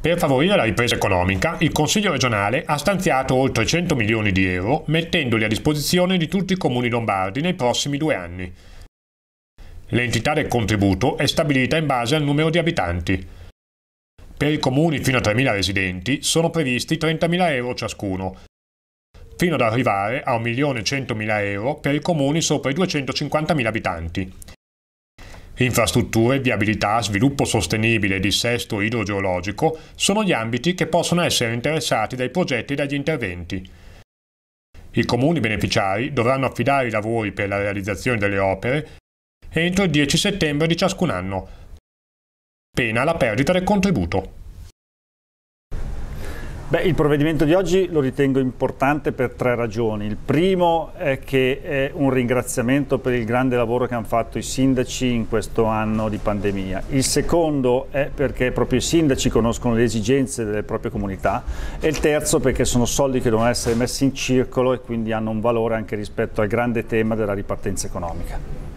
Per favorire la ripresa economica, il Consiglio regionale ha stanziato oltre 100 milioni di euro, mettendoli a disposizione di tutti i comuni lombardi nei prossimi due anni. L'entità del contributo è stabilita in base al numero di abitanti. Per i comuni fino a 3.000 residenti sono previsti 30.000 euro ciascuno, fino ad arrivare a 1.100.000 euro per i comuni sopra i 250.000 abitanti. Infrastrutture, viabilità, sviluppo sostenibile e dissesto idrogeologico sono gli ambiti che possono essere interessati dai progetti e dagli interventi. I comuni beneficiari dovranno affidare i lavori per la realizzazione delle opere entro il 10 settembre di ciascun anno, pena la perdita del contributo. Beh, il provvedimento di oggi lo ritengo importante per tre ragioni. Il primo è che è un ringraziamento per il grande lavoro che hanno fatto i sindaci in questo anno di pandemia. Il secondo è perché proprio i sindaci conoscono le esigenze delle proprie comunità e il terzo perché sono soldi che devono essere messi in circolo e quindi hanno un valore anche rispetto al grande tema della ripartenza economica.